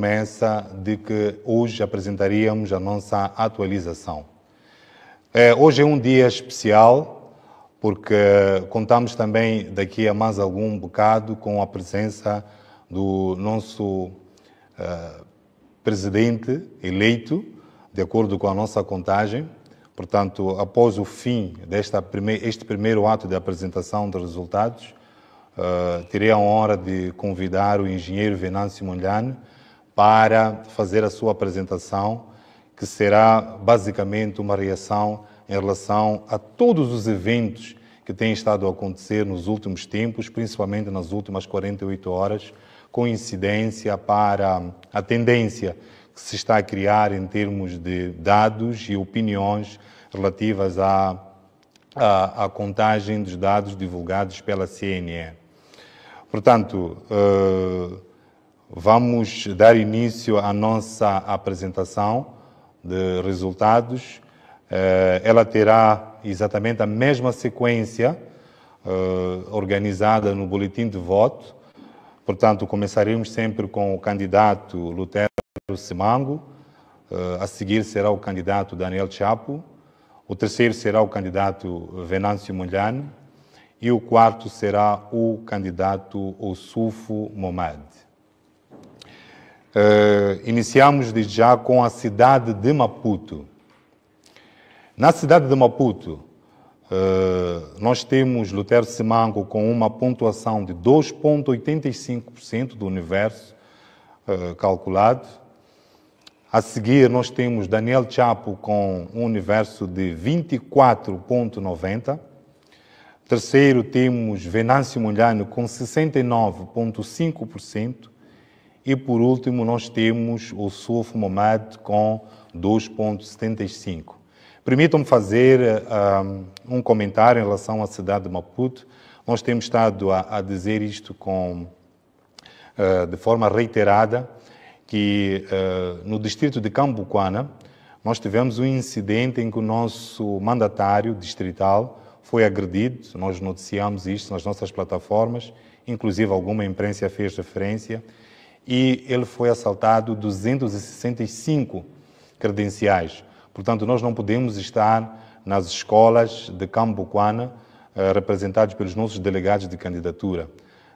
promessa de que hoje apresentaríamos a nossa atualização. É, hoje é um dia especial, porque contamos também daqui a mais algum bocado com a presença do nosso uh, presidente eleito, de acordo com a nossa contagem. Portanto, após o fim deste primeiro ato de apresentação dos resultados, uh, é, terei a honra de convidar o engenheiro Venâncio Molhane para fazer a sua apresentação, que será basicamente uma reação em relação a todos os eventos que têm estado a acontecer nos últimos tempos, principalmente nas últimas 48 horas, com incidência para a tendência que se está a criar em termos de dados e opiniões relativas à, à, à contagem dos dados divulgados pela CNE. Portanto, uh, Vamos dar início à nossa apresentação de resultados. Eh, ela terá exatamente a mesma sequência eh, organizada no boletim de voto. Portanto, começaremos sempre com o candidato Lutero Simango, eh, a seguir será o candidato Daniel Chapo, o terceiro será o candidato Venâncio Molhane e o quarto será o candidato Ossufo Momad. Uh, iniciamos desde já com a cidade de Maputo. Na cidade de Maputo, uh, nós temos Lutero Simango com uma pontuação de 2,85% do universo uh, calculado. A seguir, nós temos Daniel Chapo com um universo de 24,90%. Terceiro, temos Venâncio Mulhano com 69,5%. E por último, nós temos o sulfumamad com 2,75. Permitam-me fazer um, ah, um comentário em relação à cidade de Maputo. Nós temos estado a, a dizer isto com, uh, de forma reiterada, que uh, no distrito de Cambucana nós tivemos um incidente em que o nosso mandatário distrital foi agredido. Nós noticiamos isto nas nossas plataformas, inclusive alguma imprensa fez referência e ele foi assaltado 265 credenciais. Portanto, nós não podemos estar nas escolas de Cambuquana eh, representados pelos nossos delegados de candidatura,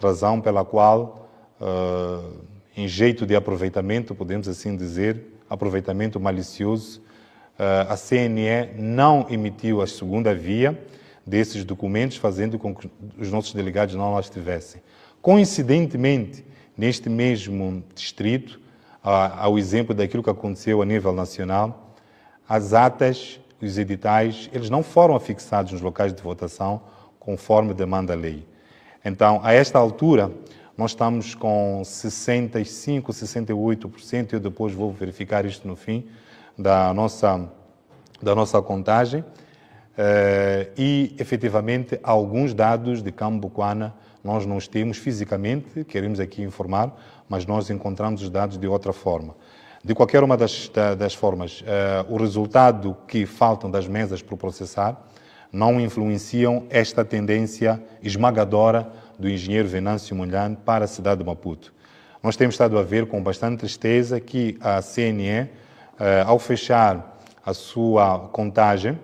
razão pela qual, eh, em jeito de aproveitamento, podemos assim dizer, aproveitamento malicioso, eh, a CNE não emitiu a segunda via desses documentos, fazendo com que os nossos delegados não as tivessem. Coincidentemente, neste mesmo distrito, ao exemplo daquilo que aconteceu a nível nacional, as atas, os editais, eles não foram afixados nos locais de votação conforme demanda a lei. Então, a esta altura, nós estamos com 65%, 68%, eu depois vou verificar isto no fim da nossa, da nossa contagem, eh, e efetivamente alguns dados de Cambuquana nós não os temos fisicamente, queremos aqui informar, mas nós encontramos os dados de outra forma. De qualquer uma das, das formas, uh, o resultado que faltam das mesas para processar não influenciam esta tendência esmagadora do engenheiro Venâncio Mulhan para a cidade de Maputo. Nós temos estado a ver com bastante tristeza que a CNE, eh, ao fechar a sua contagem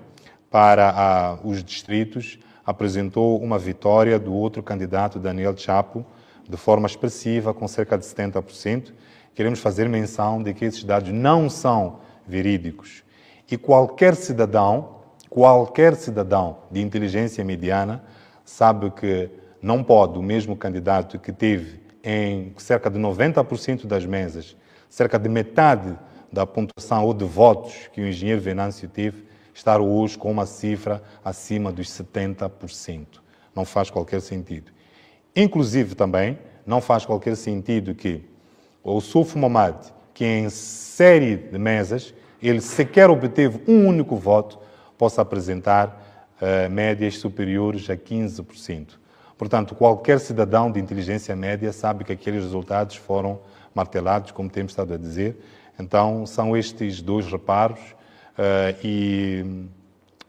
para ah, os distritos, apresentou uma vitória do outro candidato, Daniel Chapo, de forma expressiva, com cerca de 70%. Queremos fazer menção de que esses dados não são verídicos. E qualquer cidadão, qualquer cidadão de inteligência mediana, sabe que não pode o mesmo candidato que teve em cerca de 90% das mesas, cerca de metade da pontuação ou de votos que o engenheiro Venâncio teve, estar hoje com uma cifra acima dos 70%. Não faz qualquer sentido. Inclusive também não faz qualquer sentido que o Sufo Mamad, que em série de mesas, ele sequer obteve um único voto, possa apresentar uh, médias superiores a 15%. Portanto, qualquer cidadão de inteligência média sabe que aqueles resultados foram martelados, como temos estado a dizer. Então, são estes dois reparos eh, e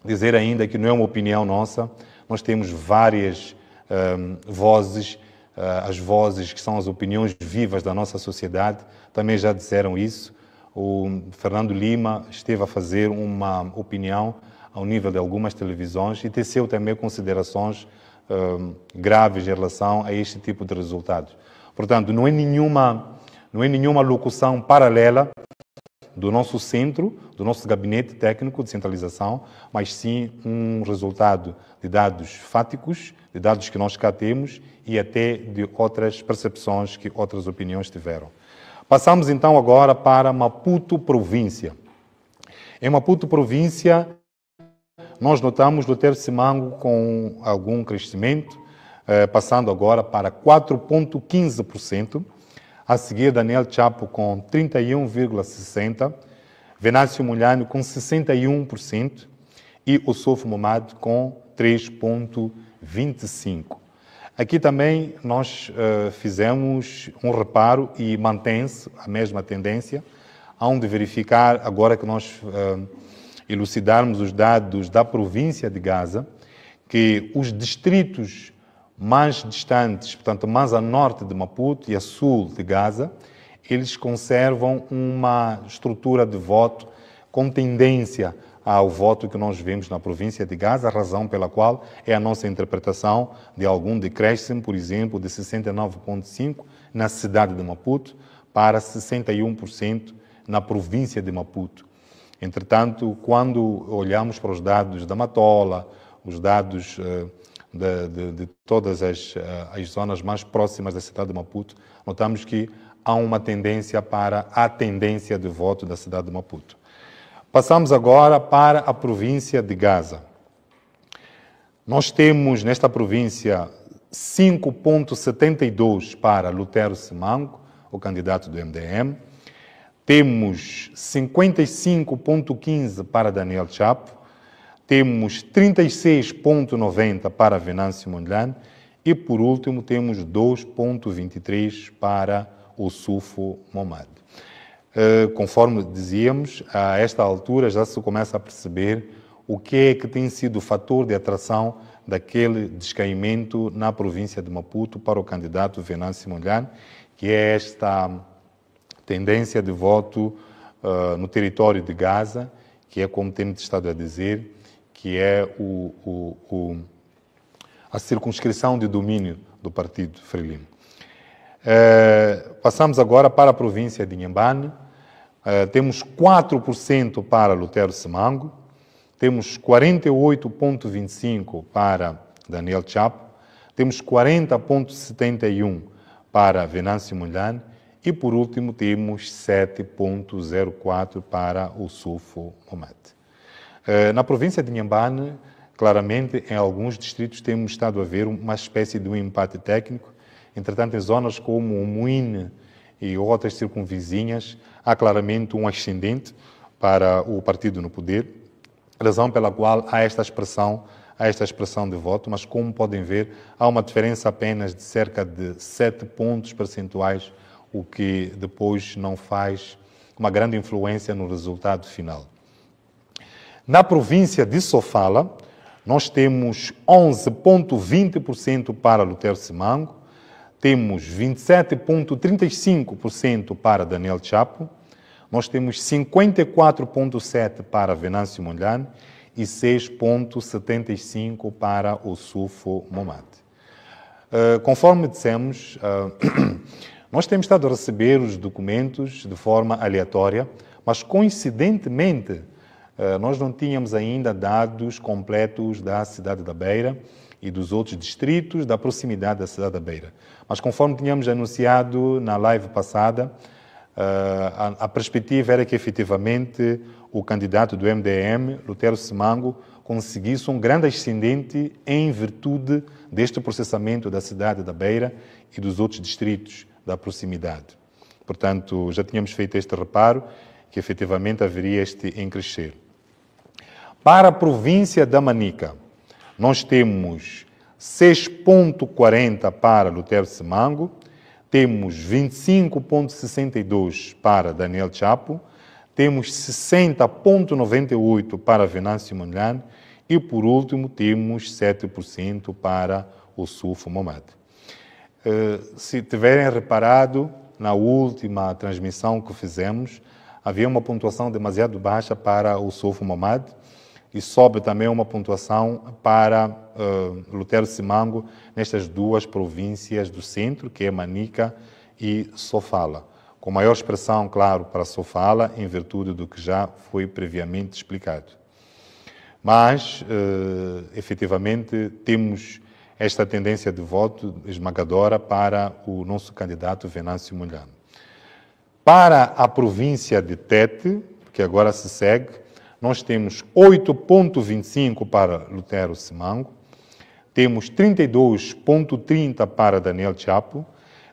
dizer ainda que não é uma opinião nossa, nós temos várias ehm, vozes, eh, as vozes que são as opiniões vivas da nossa sociedade, também já disseram isso. O Fernando Lima esteve a fazer uma opinião ao nível de algumas televisões e teceu também considerações uh, graves em relação a este tipo de resultados. Portanto, não é nenhuma, não é nenhuma locução paralela do nosso centro, do nosso gabinete técnico de centralização, mas sim um resultado de dados fáticos, de dados que nós cá temos e até de outras percepções que outras opiniões tiveram. Passamos então agora para Maputo província. Em Maputo província, nós notamos do Mango com algum crescimento, eh, passando agora para 4,15%. A seguir, Daniel Chapo com 31,60%, Venâncio Mulhano com 61% e o Sofo Momad com 3,25%. Aqui também nós uh, fizemos um reparo e mantém-se a mesma tendência, onde verificar, agora que nós uh, elucidarmos os dados da província de Gaza, que os distritos mais distantes, portanto, mais a norte de Maputo e a sul de Gaza, eles conservam uma estrutura de voto com tendência ao voto que nós vemos na província de Gaza, razão pela qual é a nossa interpretação de algum decréscimo, por exemplo, de 69,5% na cidade de Maputo para 61% na província de Maputo. Entretanto, quando olhamos para os dados da Matola, os dados eh, de, de, de todas as, ah, as zonas mais próximas da cidade de Maputo, notamos que há uma tendência para a tendência de voto da cidade de Maputo. Passamos agora para a província de Gaza. Nós temos nesta província 5,72 para Lutero Simango, o candidato do MDM. Temos 55,15 para Daniel Chapo, temos 36,90 para Venâncio Mondlane e, por último, temos 2,23 para o Sufo Momad. Uh, conforme dizíamos, a esta altura já se começa a perceber o que é que tem sido o fator de atração daquele descaimento na província de Maputo para o candidato Venâncio Mondlane, que é esta tendência de voto uh, no território de Gaza, que é como temos estado a dizer, que é o, o, o, a circunscrição de domínio do partido Frelimo. É, passamos agora para a província de Inhambane. É, temos 4% para Lutero Semango, temos 48,25% para Daniel Chapo, temos 40,71% para Venâncio Mulhane e, por último, temos 7,04% para o Sufo Momate. Eh, na província de Nhambane, claramente, em alguns distritos temos estado a ver uma espécie de um empate técnico. Entretanto, em zonas como o Moine e outras circunvizinhas, há claramente um ascendente para o partido no poder, razão pela qual há esta expressão a esta expressão de voto, mas como podem ver, há uma diferença apenas de cerca de 7 pontos percentuais, o que depois não faz uma grande influência no resultado final. Na província de Sofala, nós temos 11,20% para Lutero Simango, temos 27,35% para Daniel Chapo, nós temos 54,7% para Venâncio Mondlane e 6,75% para o Sufo Momate. Uh, conforme dissemos, uh, nós temos estado a receber os documentos de forma aleatória, mas coincidentemente eh, nós não tínhamos ainda dados completos da cidade da Beira e dos outros distritos da proximidade da cidade da Beira. Mas conforme tínhamos anunciado na live passada, eh, a perspectiva era que efetivamente o candidato do MDM, Lutero Simango, conseguisse um grande ascendente em virtude deste processamento da cidade da Beira e dos outros distritos da proximidade. Portanto, já tínhamos feito este reparo que efetivamente haveria este em crescer. Para a província da Manica, nós temos 6,40 para Lutero Semango, temos 25,62 para Daniel Chapo, temos 60,98 para Venâncio Mondlane e, por último, temos 7% para o Sulfo Momad. Eh, se tiverem reparado, na última transmissão que fizemos, havia uma pontuação demasiado baixa para o Sulfo Momad e sobe também uma pontuação para uh, Lutero Simango nestas duas províncias do centro, que é Manica e Sofala. Com maior expressão, claro, para Sofala, em virtude do que já foi previamente explicado. Mas, uh, efetivamente, temos esta tendência de voto esmagadora para o nosso candidato Venâncio Mulhano. Para a província de Tete, que agora se segue, nós temos 8,25 para Lutero Simango, temos 32,30 para Daniel Chapo,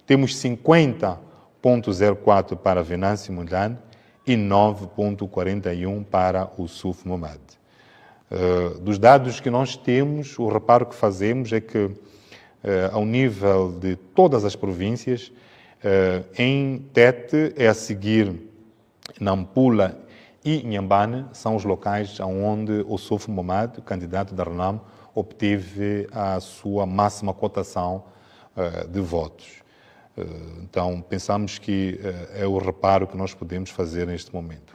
temos 50,04 para Venâncio Mulhan e 9,41 para o Suf Momad. Uh, eh, dos dados que nós temos, o reparo que fazemos é que, uh, ao nível de todas as províncias, uh, em Tete é a seguir Nampula e Nhambane são os locais onde o Suf Momad, candidato da Renam, obteve a sua máxima cotação uh, de votos. Uh, então, pensamos que uh, é o reparo que nós podemos fazer neste momento.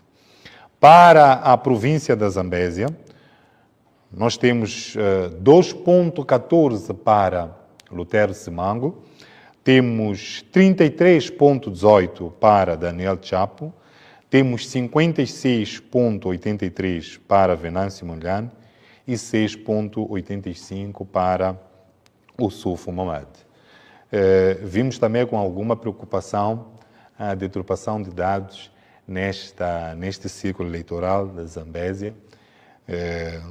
Para a província da Zambésia, nós temos 2,14 para Lutero Simango, temos 33,18 para Daniel Chapo, temos 56,83 para Venâncio Mulhan e 6,85 para o Sulfo Mamad. Uh, eh, vimos também com alguma preocupação a deturpação de dados nesta, neste círculo eleitoral da Zambésia. Eh,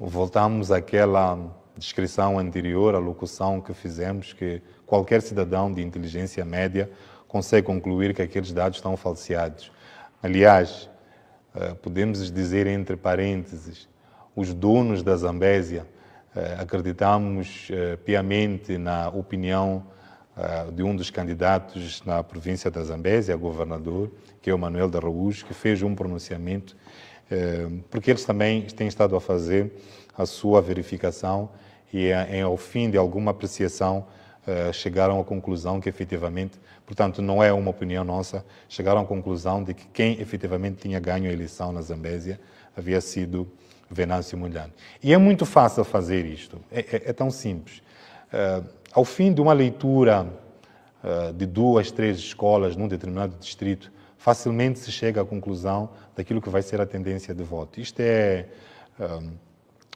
voltamos àquela descrição anterior, à locução que fizemos, que qualquer cidadão de inteligência média consegue concluir que aqueles dados estão falseados. Aliás, eh, podemos dizer entre parênteses, os donos da Zambésia eh, acreditamos eh, piamente na opinião de um dos candidatos na província da Zambésia, governador, que é o Manuel da Raújo, que fez um pronunciamento, porque eles também têm estado a fazer a sua verificação e, ao fim de alguma apreciação, eh, chegaram à conclusão que efetivamente, portanto, não é uma opinião nossa, chegaram à conclusão de que quem efetivamente tinha ganho a eleição na Zambésia havia sido Venâncio Mulhane. E é muito fácil fazer isto, é, é, é tão simples. Uh, ao fim de uma leitura uh, de duas, três escolas num determinado distrito, facilmente se chega à conclusão daquilo que vai ser a tendência de voto. Isto é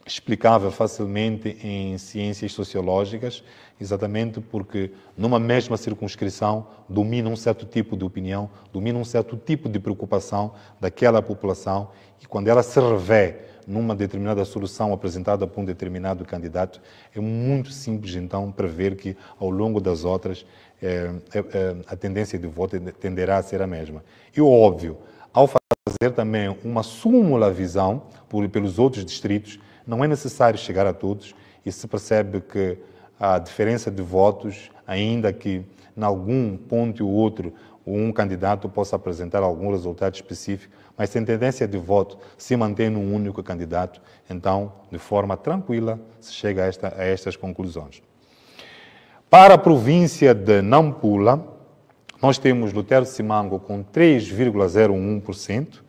explicável facilmente em ciências sociológicas, exatamente porque numa mesma circunscrição domina um certo tipo de opinião, domina um certo tipo de preocupação daquela população e quando ela se revê numa determinada solução apresentada por um determinado candidato, é muito simples então prever que ao longo das outras é, é, a tendência de voto tenderá a ser a mesma. E óbvio, ao fazer também uma súmula visão por, pelos outros distritos, não é necessário chegar a todos e se percebe que a diferença de votos, ainda que em algum ponto ou outro um candidato possa apresentar algum resultado específico, mas se a tendência de voto se mantém num único candidato, então, de forma tranquila, se chega a, esta, a estas conclusões. Para a província de Nampula, nós temos Lutero Simango com 3,01%,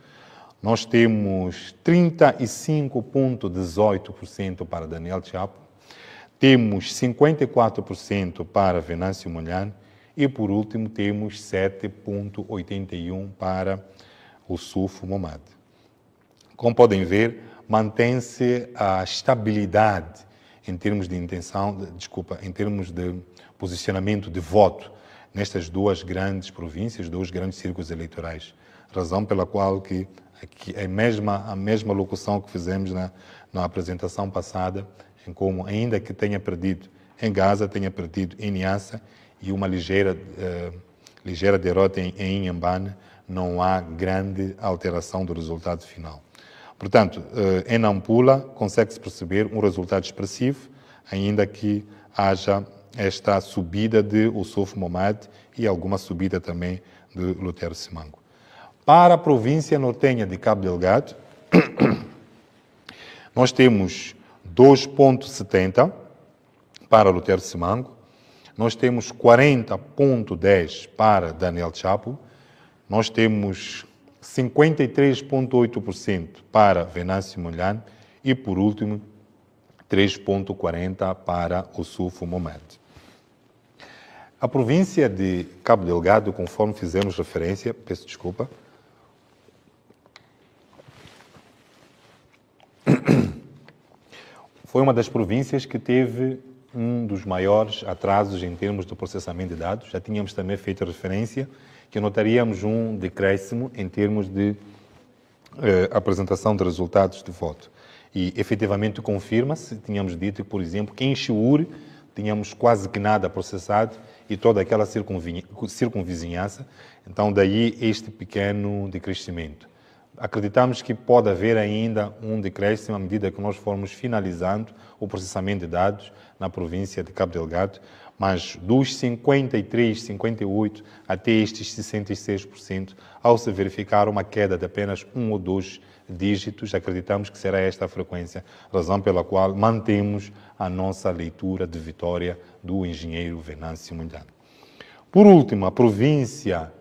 nós temos 35,18% para Daniel Chapo, temos 54% para Venâncio Molhane e, por último, temos 7,81% para o Sufo Momad. Como podem ver, mantém-se a estabilidade em termos de intenção, desculpa, em termos de posicionamento de voto nestas duas grandes províncias, dois grandes círculos eleitorais, razão pela qual que aqui, a, é mesma, a mesma locução que fizemos na, né, na apresentação passada, em como, ainda que tenha perdido em Gaza, tenha perdido em Niassa e uma ligeira, eh, ligeira derrota em, em Inhambane, não há grande alteração do resultado final. Portanto, eh, em Nampula consegue-se perceber um resultado expressivo, ainda que haja esta subida de Usof Momad e alguma subida também de Lutero Simango. Para a província norteña de Cabo Delgado, nós temos 2,70 para Lutero Simango, nós temos 40,10 para Daniel Chapo, nós temos 53,8% para Venâncio Molhane e, por último, 3,40% para o Sufo Momed. A província de Cabo Delgado, conforme fizemos referência, peço desculpa, foi uma das províncias que teve um dos maiores atrasos em termos do processamento de dados. Já tínhamos também feito referência que notaríamos um decréscimo em termos de eh, apresentação de resultados de voto. E efetivamente confirma-se, tínhamos dito, por exemplo, que em Chiúri tínhamos quase que nada processado e toda aquela circunvizinhança. Então, daí este pequeno decrescimento acreditamos que pode haver ainda um decréscimo à medida que nós formos finalizando o processamento de dados na província de Cabo Delgado, mas dos 53, 58 até estes 66%, ao se verificar uma queda de apenas um ou dois dígitos, acreditamos que será esta a frequência, razão pela qual mantemos a nossa leitura de vitória do engenheiro Venâncio Mundano. Por último, a província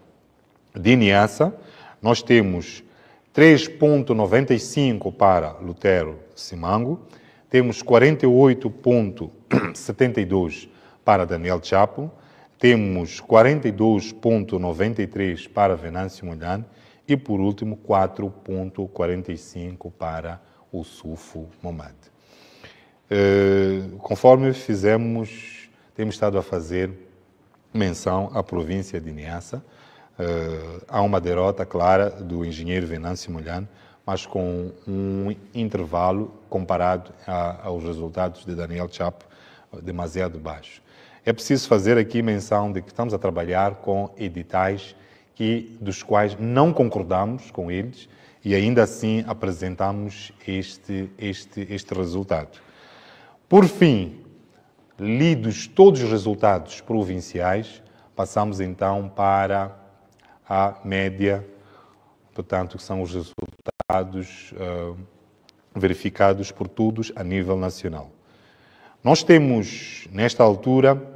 de Niassa, nós temos 3,95 para Lutero Simango, temos 48,72 para Daniel Chapo, temos 42,93 para Venâncio Molhane e, por último, 4,45 para o Sufo Momad. Uh, eh, conforme fizemos, temos estado a fazer menção à província de Niassa, Uh, há uma derrota clara do engenheiro Venâncio Molhano, mas com um intervalo comparado a, aos resultados de Daniel Chapo eh, demasiado baixo. É preciso fazer aqui menção de que estamos a trabalhar com editais que, dos quais não concordamos com eles e ainda assim apresentamos este, este, este resultado. Por fim, lidos todos os resultados provinciais, passamos então para à média, portanto, que são os resultados uh, verificados por todos a nível nacional. Nós temos, nesta altura, uh,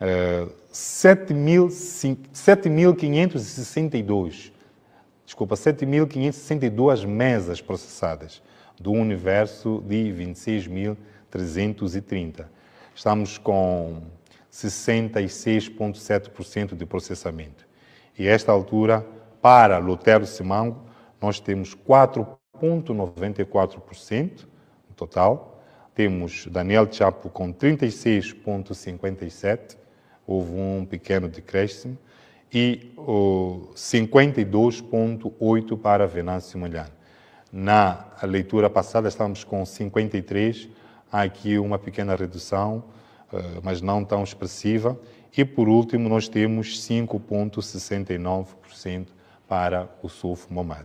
ah, 7.562, desculpa, 7.562 mesas processadas do universo de 26.330. Estamos com 66,7% de processamento. E a esta altura, para Lutero Simango, nós temos 4,94% no total. Temos Daniel Chapo com 36,57%, houve um pequeno decréscimo, e oh, 52,8% para Venâncio Malhano. Na leitura passada estávamos com 53, há aqui uma pequena redução, eh, mas não tão expressiva, e por último, nós temos 5,69% para o sulfo MOMAD.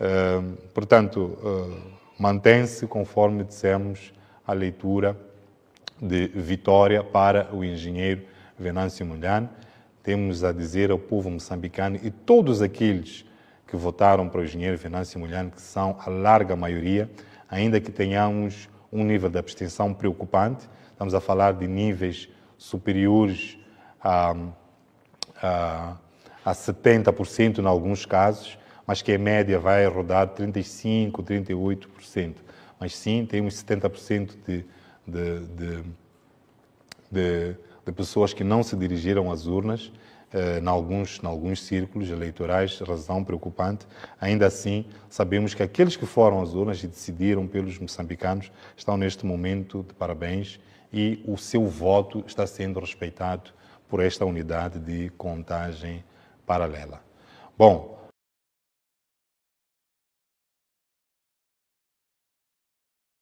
Uh, portanto, uh, mantém-se, conforme dissemos, a leitura de vitória para o engenheiro Venâncio Mulhano. Temos a dizer ao povo moçambicano e todos aqueles que votaram para o engenheiro Venâncio Mulhano, que são a larga maioria, ainda que tenhamos um nível de abstenção preocupante, estamos a falar de níveis superiores a, a, a 70% em alguns casos, mas que em média vai rodar 35%, 38%. Mas sim, temos 70% de, de, de, de, de pessoas que não se dirigiram às urnas eh, em alguns, em alguns círculos eleitorais, razão preocupante. Ainda assim, sabemos que aqueles que foram às urnas e decidiram pelos moçambicanos estão neste momento de parabéns e o seu voto está sendo respeitado por esta unidade de contagem paralela. Bom,